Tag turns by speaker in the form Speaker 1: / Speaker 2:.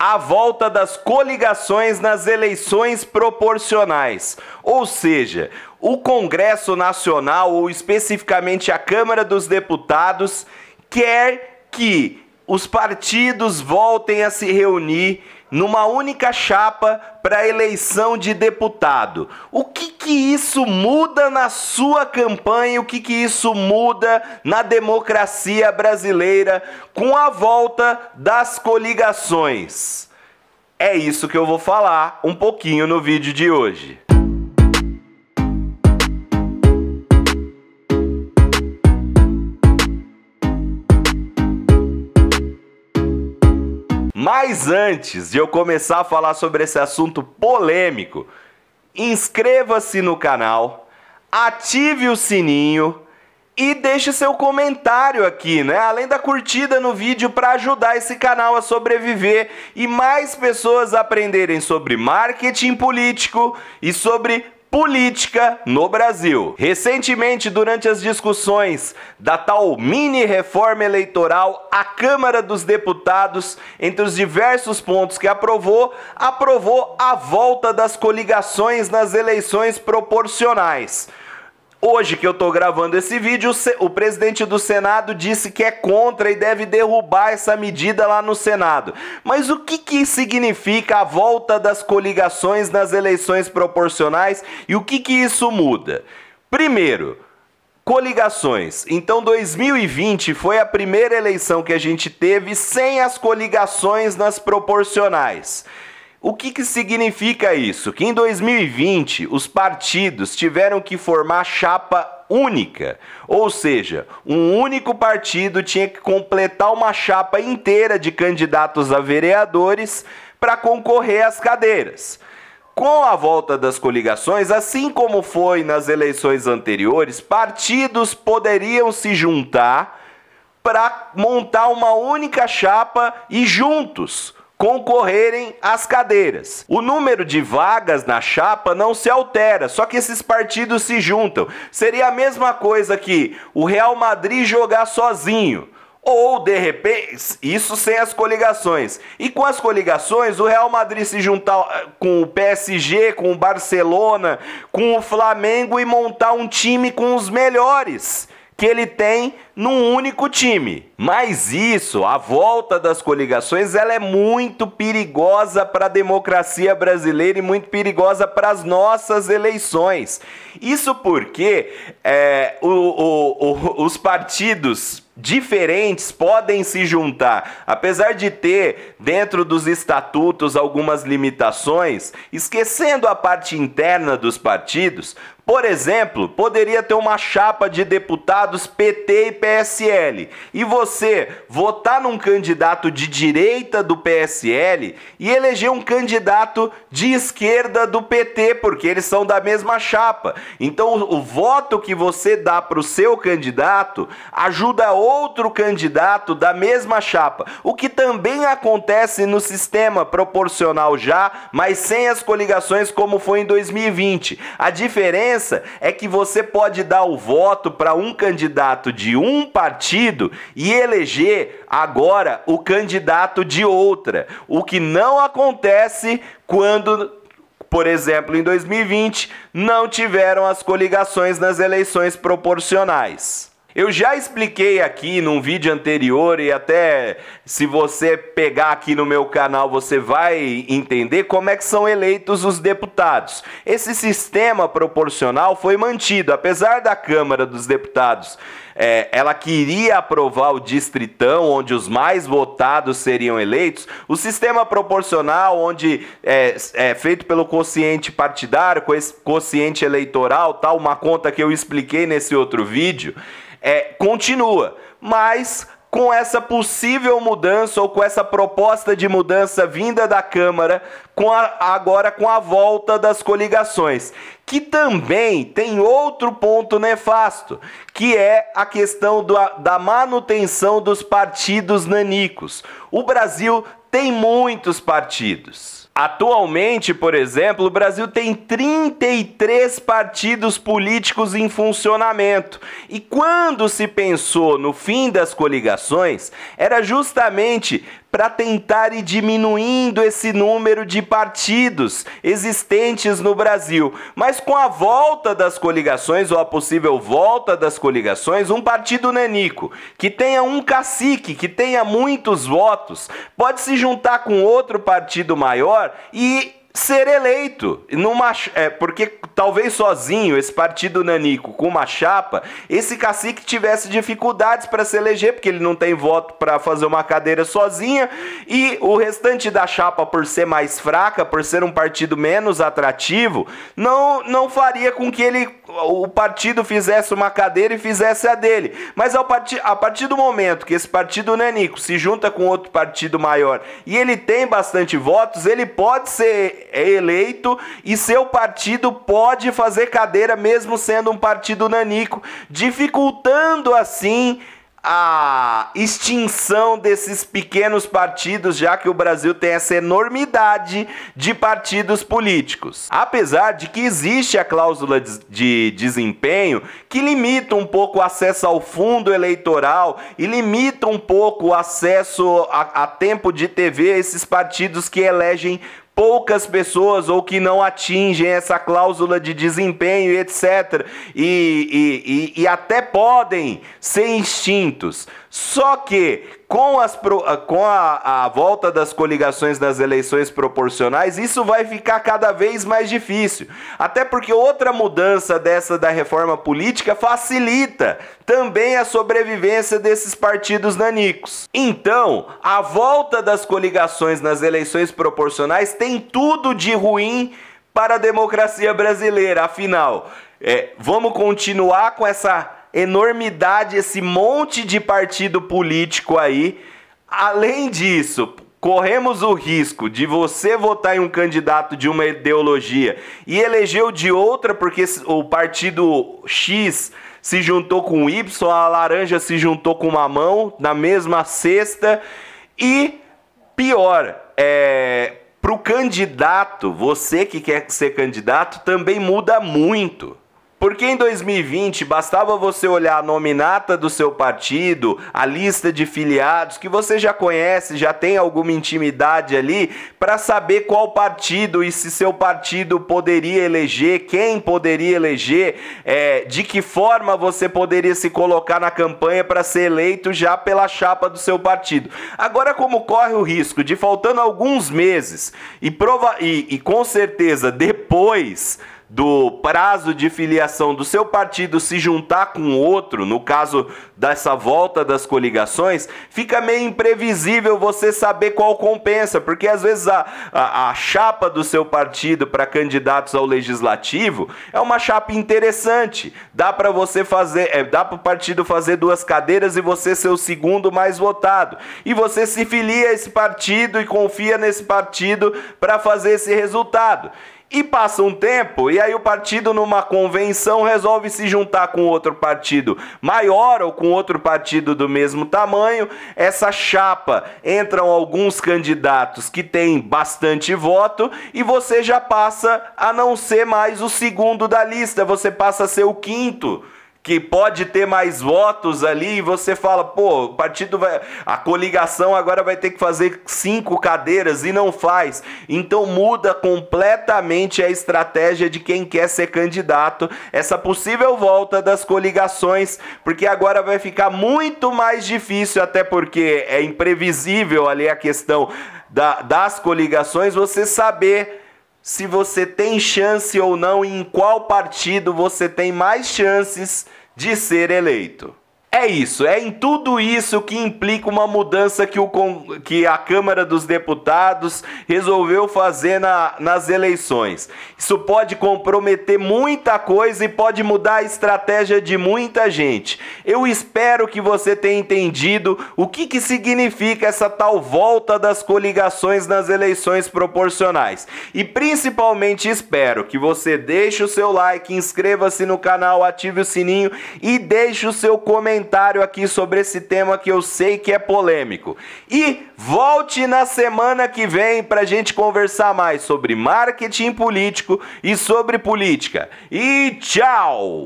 Speaker 1: a volta das coligações nas eleições proporcionais. Ou seja, o Congresso Nacional, ou especificamente a Câmara dos Deputados, quer que os partidos voltem a se reunir numa única chapa para eleição de deputado. O que que isso muda na sua campanha? O que que isso muda na democracia brasileira com a volta das coligações? É isso que eu vou falar um pouquinho no vídeo de hoje. Mas antes de eu começar a falar sobre esse assunto polêmico, inscreva-se no canal, ative o sininho e deixe seu comentário aqui, né? Além da curtida no vídeo para ajudar esse canal a sobreviver e mais pessoas aprenderem sobre marketing político e sobre política no Brasil. Recentemente, durante as discussões da tal mini reforma eleitoral, a Câmara dos Deputados, entre os diversos pontos que aprovou, aprovou a volta das coligações nas eleições proporcionais. Hoje que eu estou gravando esse vídeo, o presidente do Senado disse que é contra e deve derrubar essa medida lá no Senado. Mas o que, que significa a volta das coligações nas eleições proporcionais e o que, que isso muda? Primeiro, coligações. Então 2020 foi a primeira eleição que a gente teve sem as coligações nas proporcionais. O que, que significa isso? Que em 2020 os partidos tiveram que formar chapa única. Ou seja, um único partido tinha que completar uma chapa inteira de candidatos a vereadores para concorrer às cadeiras. Com a volta das coligações, assim como foi nas eleições anteriores, partidos poderiam se juntar para montar uma única chapa e juntos concorrerem às cadeiras. O número de vagas na chapa não se altera, só que esses partidos se juntam. Seria a mesma coisa que o Real Madrid jogar sozinho. Ou, de repente, isso sem as coligações. E com as coligações, o Real Madrid se juntar eh, com o PSG, com o Barcelona, com o Flamengo e montar um time com os melhores que ele tem num único time. Mas isso, a volta das coligações, ela é muito perigosa para a democracia brasileira e muito perigosa para as nossas eleições. Isso porque é, o, o, o, os partidos diferentes podem se juntar. Apesar de ter dentro dos estatutos algumas limitações, esquecendo a parte interna dos partidos, por exemplo, poderia ter uma chapa de deputados PT e PSL e você votar num candidato de direita do PSL e eleger um candidato de esquerda do PT, porque eles são da mesma chapa. Então, o, o voto que você dá para o seu candidato ajuda outro candidato da mesma chapa, o que também acontece no sistema proporcional já, mas sem as coligações como foi em 2020. A diferença diferença é que você pode dar o voto para um candidato de um partido e eleger agora o candidato de outra, o que não acontece quando por exemplo, em 2020, não tiveram as coligações nas eleições proporcionais. Eu já expliquei aqui num vídeo anterior e até se você pegar aqui no meu canal você vai entender como é que são eleitos os deputados. Esse sistema proporcional foi mantido, apesar da Câmara dos Deputados é, ela queria aprovar o distritão onde os mais votados seriam eleitos, o sistema proporcional onde é, é feito pelo quociente partidário, com esse quociente eleitoral, tal, uma conta que eu expliquei nesse outro vídeo é, continua, mas com essa possível mudança ou com essa proposta de mudança vinda da Câmara, com a, agora com a volta das coligações, que também tem outro ponto nefasto, que é a questão do, da manutenção dos partidos nanicos. O Brasil tem muitos partidos. Atualmente, por exemplo, o Brasil tem 33 partidos políticos em funcionamento. E quando se pensou no fim das coligações, era justamente para tentar ir diminuindo esse número de partidos existentes no Brasil. Mas com a volta das coligações, ou a possível volta das coligações, um partido nenico que tenha um cacique, que tenha muitos votos, pode se juntar com outro partido maior e ser eleito. Numa, é, porque talvez sozinho, esse partido nanico com uma chapa, esse cacique tivesse dificuldades para se eleger, porque ele não tem voto para fazer uma cadeira sozinha, e o restante da chapa, por ser mais fraca, por ser um partido menos atrativo, não, não faria com que ele o partido fizesse uma cadeira e fizesse a dele. Mas ao parti, a partir do momento que esse partido nanico se junta com outro partido maior e ele tem bastante votos, ele pode ser é eleito e seu partido pode fazer cadeira, mesmo sendo um partido nanico, dificultando assim a extinção desses pequenos partidos, já que o Brasil tem essa enormidade de partidos políticos. Apesar de que existe a cláusula de desempenho que limita um pouco o acesso ao fundo eleitoral e limita um pouco o acesso a, a tempo de TV a esses partidos que elegem poucas pessoas ou que não atingem essa cláusula de desempenho, etc. E, e, e, e até podem ser extintos. Só que com, as, ah, com a, a volta das coligações nas eleições proporcionais, isso vai ficar cada vez mais difícil. Até porque outra mudança dessa da reforma política facilita também a sobrevivência desses partidos nanicos. Então, a volta das coligações nas eleições proporcionais tem tudo de ruim para a democracia brasileira. Afinal, é, vamos continuar com essa enormidade, esse monte de partido político aí. Além disso, corremos o risco de você votar em um candidato de uma ideologia e eleger o de outra porque o partido X se juntou com o Y, a laranja se juntou com uma mão na mesma cesta e pior, é para o candidato, você que quer ser candidato também muda muito. Porque em 2020 bastava você olhar a nominata do seu partido, a lista de filiados que você já conhece, já tem alguma intimidade ali, para saber qual partido e se seu partido poderia eleger, quem poderia eleger, é, de que forma você poderia se colocar na campanha para ser eleito já pela chapa do seu partido. Agora, como corre o risco de faltando alguns meses e, prova e, e com certeza depois do prazo de filiação do seu partido se juntar com outro, no caso dessa volta das coligações, fica meio imprevisível você saber qual compensa, porque às vezes a, a, a chapa do seu partido para candidatos ao legislativo é uma chapa interessante. Dá para você fazer, é, dá para o partido fazer duas cadeiras e você ser o segundo mais votado. E você se filia a esse partido e confia nesse partido para fazer esse resultado. E passa um tempo, e aí o partido, numa convenção, resolve se juntar com outro partido maior ou com outro partido do mesmo tamanho. Essa chapa entram alguns candidatos que têm bastante voto, e você já passa a não ser mais o segundo da lista, você passa a ser o quinto que pode ter mais votos ali e você fala, pô, o partido vai. A coligação agora vai ter que fazer cinco cadeiras e não faz. Então muda completamente a estratégia de quem quer ser candidato, essa possível volta das coligações, porque agora vai ficar muito mais difícil, até porque é imprevisível ali a questão da, das coligações, você saber se você tem chance ou não e em qual partido você tem mais chances de ser eleito. É isso, é em tudo isso que implica uma mudança que, o, que a Câmara dos Deputados resolveu fazer na, nas eleições. Isso pode comprometer muita coisa e pode mudar a estratégia de muita gente. Eu espero que você tenha entendido o que, que significa essa tal volta das coligações nas eleições proporcionais. E principalmente espero que você deixe o seu like, inscreva-se no canal, ative o sininho e deixe o seu comentário comentário aqui sobre esse tema que eu sei que é polêmico. E volte na semana que vem para a gente conversar mais sobre marketing político e sobre política. E tchau!